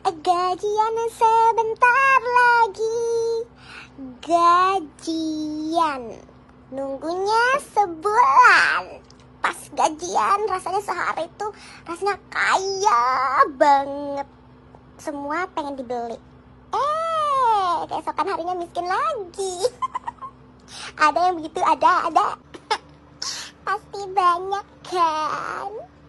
Gajian sebentar lagi Gajian Nunggunya sebulan Pas gajian rasanya sehari itu rasanya kaya banget Semua pengen dibeli Eh keesokan harinya miskin lagi Ada yang begitu ada ada Pasti banyak kan